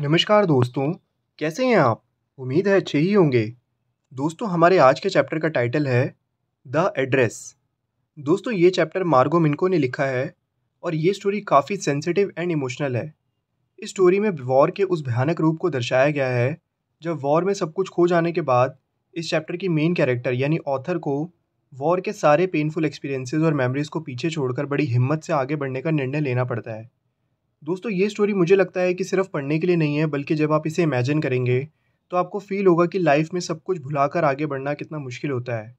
नमस्कार दोस्तों कैसे हैं आप उम्मीद है अच्छे ही होंगे दोस्तों हमारे आज के चैप्टर का टाइटल है द एड्रेस दोस्तों ये चैप्टर मार्गो मिनको ने लिखा है और ये स्टोरी काफ़ी सेंसिटिव एंड इमोशनल है इस स्टोरी में वॉर के उस भयानक रूप को दर्शाया गया है जब वॉर में सब कुछ खो जाने के बाद इस चैप्टर की मेन कैरेक्टर यानी ऑथर को वॉर के सारे पेनफुल एक्सपीरियंसेस और मेमोरीज़ को पीछे छोड़कर बड़ी हिम्मत से आगे बढ़ने का निर्णय लेना पड़ता है दोस्तों ये स्टोरी मुझे लगता है कि सिर्फ पढ़ने के लिए नहीं है बल्कि जब आप इसे इमेजिन करेंगे तो आपको फील होगा कि लाइफ में सब कुछ भुलाकर आगे बढ़ना कितना मुश्किल होता है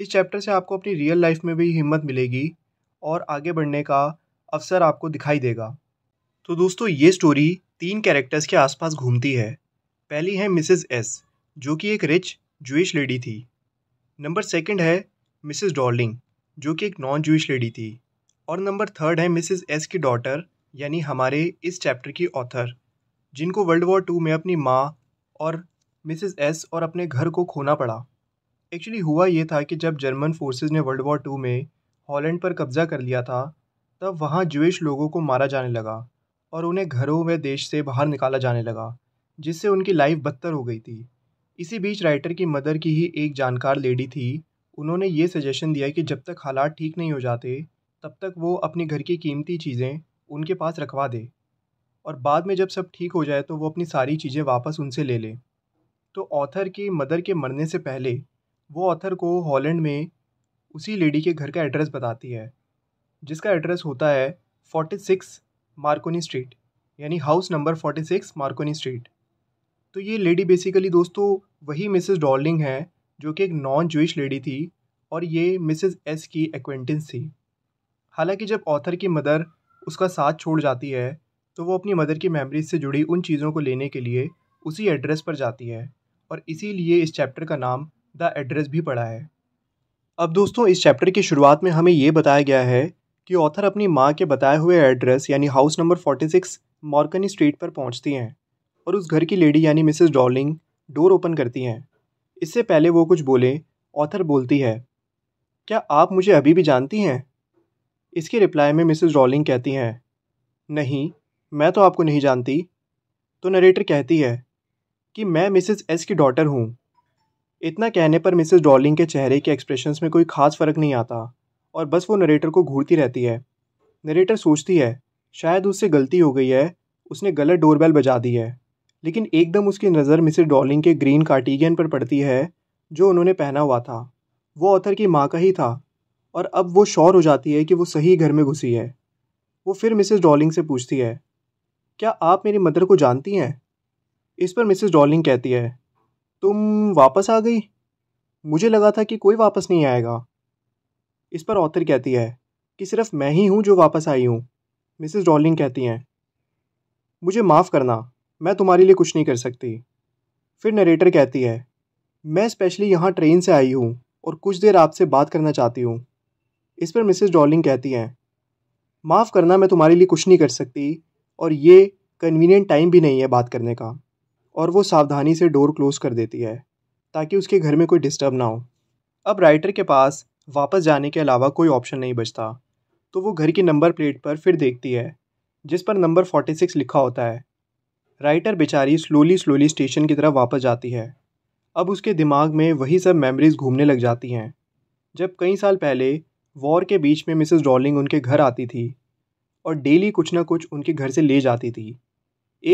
इस चैप्टर से आपको अपनी रियल लाइफ में भी हिम्मत मिलेगी और आगे बढ़ने का अवसर आपको दिखाई देगा तो दोस्तों ये स्टोरी तीन कैरेक्टर्स के आसपास घूमती है पहली है मिसेस एस जो कि एक रिच जूश लेडी थी नंबर सेकंड है मिसेस डॉर्लिंग जो कि एक नॉन जूश लेडी थी और नंबर थर्ड है मिसेस एस की डॉटर यानी हमारे इस चैप्टर की ऑथर जिनको वर्ल्ड वॉर टू में अपनी माँ और मिसेस एस और अपने घर को खोना पड़ा एक्चुअली हुआ ये था कि जब जर्मन फोर्सेस ने वर्ल्ड वॉर टू में हॉलैंड पर कब्ज़ा कर लिया था तब वहाँ जुएश लोगों को मारा जाने लगा और उन्हें घरों व देश से बाहर निकाला जाने लगा जिससे उनकी लाइफ बदतर हो गई थी इसी बीच राइटर की मदर की ही एक जानकार लेडी थी उन्होंने ये सजेशन दिया कि जब तक हालात ठीक नहीं हो जाते तब तक वो अपने घर की कीमती चीज़ें उनके पास रखवा दे और बाद में जब सब ठीक हो जाए तो वो अपनी सारी चीज़ें वापस उनसे ले ले तो ऑथर की मदर के मरने से पहले वो ऑथर को हॉलैंड में उसी लेडी के घर का एड्रेस बताती है जिसका एड्रेस होता है फोर्टी सिक्स मार्कोनी स्ट्रीट यानी house number forty six Marconi street तो ये लेडी बेसिकली दोस्तों वही मिसेस डॉलिंग है जो कि एक नॉन जूश लेडी थी और ये मिसेस एस की एक्वेंटेंस थी हालांकि जब ऑथर की मदर उसका साथ छोड़ जाती है तो वो अपनी मदर की मेमोरीज़ से जुड़ी उन चीज़ों को लेने के लिए उसी एड्रेस पर जाती है और इसीलिए इस चैप्टर का नाम द एड्रेस भी पड़ा है अब दोस्तों इस चैप्टर की शुरुआत में हमें ये बताया गया है कि ऑथर अपनी माँ के बताए हुए एड्रेस यानी house number forty six Marconi street पर पहुँचती हैं और उस घर की लेडी यानी मिसेस डॉलिंग डोर ओपन करती हैं इससे पहले वो कुछ बोले ऑथर बोलती है क्या आप मुझे अभी भी जानती हैं इसकी रिप्लाई में मिसेस रॉलिंग कहती हैं नहीं मैं तो आपको नहीं जानती तो नरेटर कहती है कि मैं मिसेस एस की डॉटर हूँ इतना कहने पर मिसेस डॉलिंग के चेहरे के एक्सप्रेशन में कोई ख़ास फ़र्क नहीं आता और बस वो नरेटर को घूरती रहती है नरेटर सोचती है शायद उससे गलती हो गई है उसने गलत डोरबेल बजा दी है लेकिन एकदम उसकी नज़र मिसेस डॉलिंग के ग्रीन कार्टिगन पर पड़ती है जो उन्होंने पहना हुआ था वो ऑथर की माँ का ही था और अब वो श्योर हो जाती है कि वो सही घर में घुसी है वो फिर मिसेस डॉलिंग से पूछती है क्या आप मेरी मदर को जानती हैं इस पर मिसेस डॉलिंग कहती है तुम वापस आ गई मुझे लगा था कि कोई वापस नहीं आएगा इस पर ऑथर कहती है कि सिर्फ मैं ही हूँ जो वापस आई हूँ मिसेस डॉलिंग कहती हैं मुझे माफ़ करना मैं तुम्हारे लिए कुछ नहीं कर सकती फिर नरेटर कहती है मैं स्पेशली यहाँ ट्रेन से आई हूँ और कुछ देर आपसे बात करना चाहती हूँ इस पर मिसेस डॉलिंग कहती हैं माफ़ करना मैं तुम्हारे लिए कुछ नहीं कर सकती और ये कन्वीनियंट टाइम भी नहीं है बात करने का और वो सावधानी से डोर क्लोज़ कर देती है ताकि उसके घर में कोई डिस्टर्ब ना हो अब राइटर के पास वापस जाने के अलावा कोई ऑप्शन नहीं बचता तो वो घर की नंबर प्लेट पर फिर देखती है जिस पर नंबर फोर्टी सिक्स लिखा होता है राइटर बेचारी स्लोली स्लोली स्टेशन की तरफ वापस जाती है अब उसके दिमाग में वही सब मेमोरीज़ घूमने लग जाती हैं जब कई साल पहले वॉर के बीच में मिसेस डॉलिंग उनके घर आती थी और डेली कुछ ना कुछ उनके घर से ले जाती थी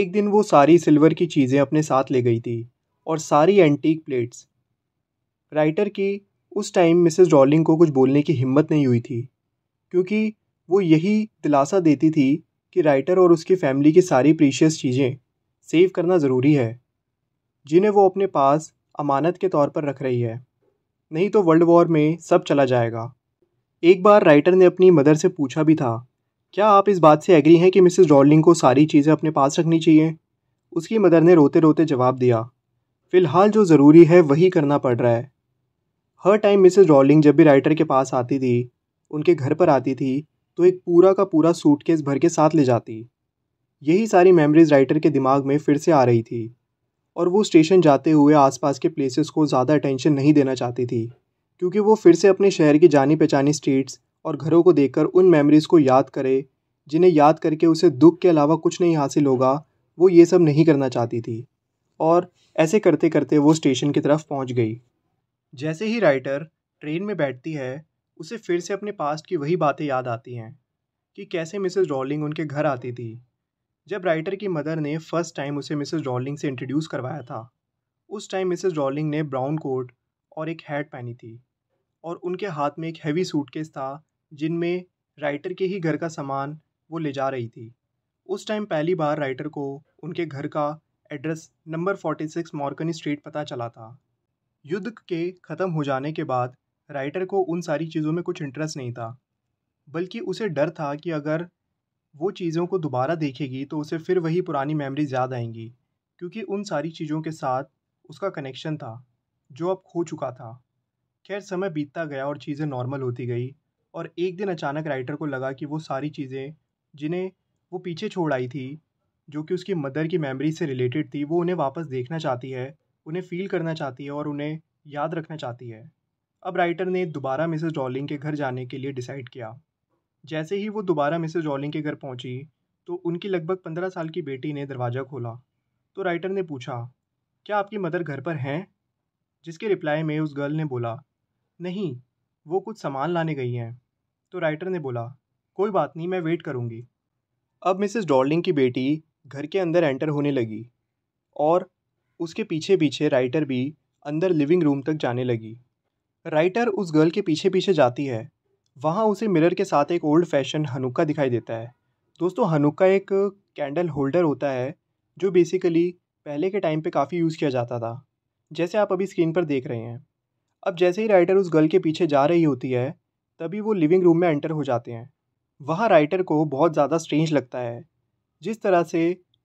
एक दिन वो सारी सिल्वर की चीज़ें अपने साथ ले गई थी और सारी एंटीक प्लेट्स राइटर की उस टाइम मिसेस डॉलिंग को कुछ बोलने की हिम्मत नहीं हुई थी क्योंकि वो यही दिलासा देती थी कि राइटर और उसकी फैमिली की सारी प्रीशियस चीज़ें सेव करना ज़रूरी है जिन्हें वो अपने पास अमानत के तौर पर रख रही है नहीं तो वर्ल्ड वॉर में सब चला जाएगा एक बार राइटर ने अपनी मदर से पूछा भी था क्या आप इस बात से एग्री हैं कि मिसिज रॉलिंग को सारी चीज़ें अपने पास रखनी चाहिए उसकी मदर ने रोते रोते जवाब दिया फ़िलहाल जो ज़रूरी है वही करना पड़ रहा है हर टाइम मिसेस रॉलिंग जब भी राइटर के पास आती थी उनके घर पर आती थी तो एक पूरा का पूरा सूटकेस भर के साथ ले जाती यही सारी मेमोरीज राइटर के दिमाग में फिर से आ रही थी और वो स्टेशन जाते हुए आसपास के प्लेसेस को ज़्यादा अटेंशन नहीं देना चाहती थी क्योंकि वो फिर से अपने शहर की जानी पहचानी स्ट्रीट्स और घरों को देखकर उन मेमोरीज़ को याद करे जिन्हें याद करके उसे दुख के अलावा कुछ नहीं हासिल होगा वो ये सब नहीं करना चाहती थी और ऐसे करते करते वो स्टेशन की तरफ पहुंच गई जैसे ही राइटर ट्रेन में बैठती है उसे फिर से अपने पास्ट की वही बातें याद आती हैं कि कैसे मिसेस रॉलिंग उनके घर आती थी जब राइटर की मदर ने फ़र्स्ट टाइम उसे मिसेस रॉलिंग से इंट्रोड्यूस करवाया था उस टाइम मिसेस रॉलिंग ने ब्राउन कोट और एक हैट पहनी थी और उनके हाथ में एक हैवी सूटकेस था जिनमें राइटर के ही घर का सामान वो ले जा रही थी उस टाइम पहली बार राइटर को उनके घर का एड्रेस नंबर 46 मॉर्कनी स्ट्रीट पता चला था युद्ध के ख़त्म हो जाने के बाद राइटर को उन सारी चीज़ों में कुछ इंटरेस्ट नहीं था बल्कि उसे डर था कि अगर वो चीज़ों को दोबारा देखेगी तो उसे फिर वही पुरानी मेमरी याद आएंगी क्योंकि उन सारी चीज़ों के साथ उसका कनेक्शन था जो अब खो चुका था खैर समय बीतता गया और चीज़ें नॉर्मल होती गई और एक दिन अचानक राइटर को लगा कि वो सारी चीज़ें जिन्हें वो पीछे छोड़ आई थी जो कि उसकी मदर की मेमोरी से रिलेटेड थी वो उन्हें वापस देखना चाहती है उन्हें फ़ील करना चाहती है और उन्हें याद रखना चाहती है अब राइटर ने दोबारा मिसेज डॉलिंग के घर जाने के लिए डिसाइड किया जैसे ही वो दोबारा मिसेज डॉलिंग के घर पहुंची तो उनकी लगभग पंद्रह साल की बेटी ने दरवाज़ा खोला तो राइटर ने पूछा क्या आपकी मदर घर पर हैं जिसके रिप्लाई में उस गर्ल ने बोला नहीं वो कुछ सामान लाने गई हैं तो राइटर ने बोला कोई बात नहीं मैं वेट करूँगी अब मिसेस डॉर्लिंग की बेटी घर के अंदर एंटर होने लगी और उसके पीछे पीछे राइटर भी अंदर लिविंग रूम तक जाने लगी राइटर उस गर्ल के पीछे पीछे जाती है वहाँ उसे मिरर के साथ एक ओल्ड फैशन हनुक्का दिखाई देता है दोस्तों हनुक्का एक कैंडल होल्डर होता है जो बेसिकली पहले के टाइम पे काफ़ी यूज़ किया जाता था जैसे आप अभी स्क्रीन पर देख रहे हैं अब जैसे ही राइटर उस गर्ल के पीछे जा रही होती है तभी वो लिविंग रूम में एंटर हो जाते हैं वहाँ राइटर को बहुत ज़्यादा स्ट्रेंज लगता है जिस तरह से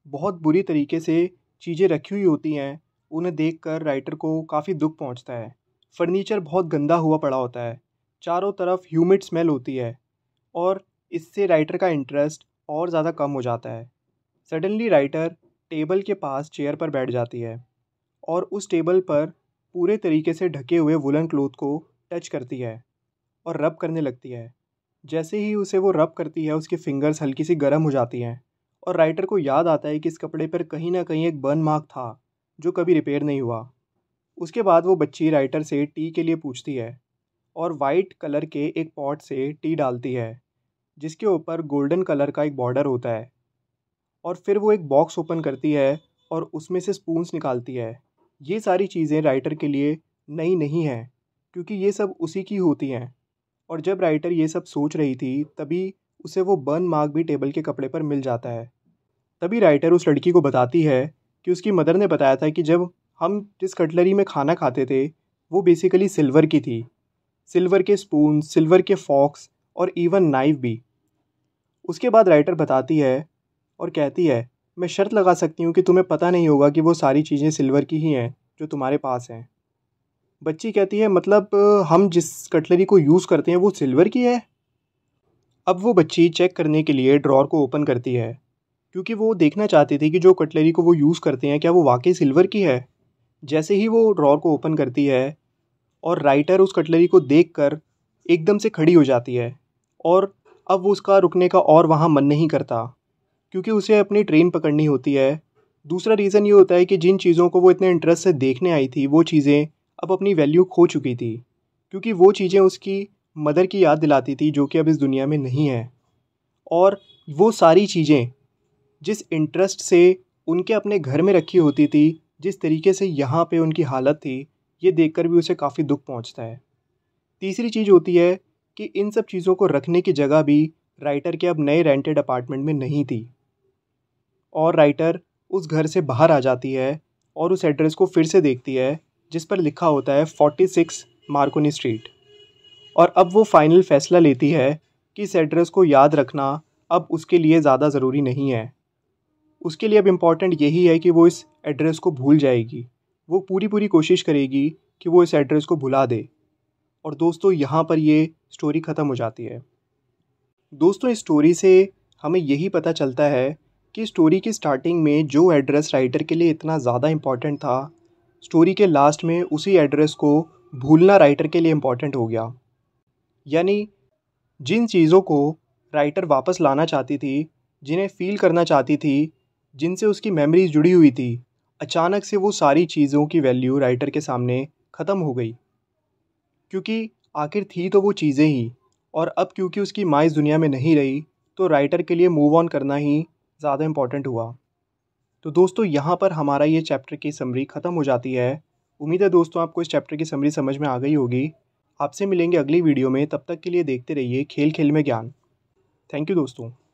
बहुत बुरी तरीके से चीज़ें रखी हुई होती हैं उन्हें देख राइटर को काफ़ी दुख पहुँचता है फर्नीचर बहुत गंदा हुआ पड़ा होता है चारों तरफ ह्यूमिड स्मेल होती है और इससे राइटर का इंटरेस्ट और ज़्यादा कम हो जाता है सडनली राइटर टेबल के पास चेयर पर बैठ जाती है और उस टेबल पर पूरे तरीके से ढके हुए वुलन क्लोथ को टच करती है और रब करने लगती है जैसे ही उसे वो रब करती है उसकी फिंगर्स हल्की सी गर्म हो जाती हैं और राइटर को याद आता है कि इस कपड़े पर कहीं ना कहीं एक बर्न मार्क था जो कभी रिपेयर नहीं हुआ उसके बाद वो बच्ची राइटर से टी के लिए पूछती है और वाइट कलर के एक पॉट से टी डालती है जिसके ऊपर गोल्डन कलर का एक बॉर्डर होता है और फिर वो एक बॉक्स ओपन करती है और उसमें से स्पून्स निकालती है ये सारी चीज़ें राइटर के लिए नई नहीं हैं क्योंकि ये सब उसी की होती हैं और जब राइटर ये सब सोच रही थी तभी उसे वो बर्न मार्क भी टेबल के कपड़े पर मिल जाता है तभी राइटर उस लड़की को बताती है कि उसकी मदर ने बताया था कि जब हम जिस कटलरी में खाना खाते थे वो बेसिकली सिल्वर की थी सिल्वर के स्पून सिल्वर के फॉक्स और इवन नाइफ भी उसके बाद राइटर बताती है और कहती है मैं शर्त लगा सकती हूँ कि तुम्हें पता नहीं होगा कि वो सारी चीज़ें सिल्वर की ही हैं जो तुम्हारे पास हैं बच्ची कहती है मतलब हम जिस कटलरी को यूज़ करते हैं वो सिल्वर की है अब वो बच्ची चेक करने के लिए ड्रॉर को ओपन करती है क्योंकि वो देखना चाहती थी कि जो कटलरी को वो यूज़ करते हैं क्या वो वाकई सिल्वर की है जैसे ही वो ड्रॉर को ओपन करती है और राइटर उस कटलरी को देख कर एकदम से खड़ी हो जाती है और अब वो उसका रुकने का और वहाँ मन नहीं करता क्योंकि उसे अपनी ट्रेन पकड़नी होती है दूसरा रीज़न ये होता है कि जिन चीज़ों को वो इतने इंटरेस्ट से देखने आई थी वो चीज़ें अब अपनी वैल्यू खो चुकी थी क्योंकि वो चीज़ें उसकी मदर की याद दिलाती थी जो कि अब इस दुनिया में नहीं है और वो सारी चीज़ें जिस इंटरेस्ट से उनके अपने घर में रखी होती थी जिस तरीके से यहाँ पे उनकी हालत थी ये देखकर भी उसे काफ़ी दुख पहुँचता है तीसरी चीज़ होती है कि इन सब चीज़ों को रखने की जगह भी राइटर के अब नए रेंटेड अपार्टमेंट में नहीं थी और राइटर उस घर से बाहर आ जाती है और उस एड्रेस को फिर से देखती है जिस पर लिखा होता है फोर्टी सिक्स मार्कोनी स्ट्रीट और अब वो फाइनल फैसला लेती है कि इस एड्रेस को याद रखना अब उसके लिए ज़्यादा ज़रूरी नहीं है उसके लिए अब इम्पॉर्टेंट यही है कि वो इस एड्रेस को भूल जाएगी वो पूरी पूरी कोशिश करेगी कि वो इस एड्रेस को भुला दे और दोस्तों यहाँ पर ये स्टोरी ख़त्म हो जाती है दोस्तों इस स्टोरी से हमें यही पता चलता है कि स्टोरी की स्टार्टिंग में जो एड्रेस राइटर के लिए इतना ज़्यादा इम्पॉर्टेंट था स्टोरी के लास्ट में उसी एड्रेस को भूलना राइटर के लिए इम्पॉर्टेंट हो गया यानी जिन चीज़ों को राइटर वापस लाना चाहती थी जिन्हें फील करना चाहती थी जिनसे उसकी मेमोरीज जुड़ी हुई थी अचानक से वो सारी चीज़ों की वैल्यू राइटर के सामने ख़त्म हो गई क्योंकि आखिर थी तो वो चीज़ें ही और अब क्योंकि उसकी माँ इस दुनिया में नहीं रही तो राइटर के लिए मूव ऑन करना ही ज़्यादा इम्पॉर्टेंट हुआ तो दोस्तों यहाँ पर हमारा ये चैप्टर की समरी ख़त्म हो जाती है उम्मीद है दोस्तों आपको इस चैप्टर की समरी समझ में आ गई होगी आपसे मिलेंगे अगली वीडियो में तब तक के लिए देखते रहिए खेल खेल में ज्ञान थैंक यू दोस्तों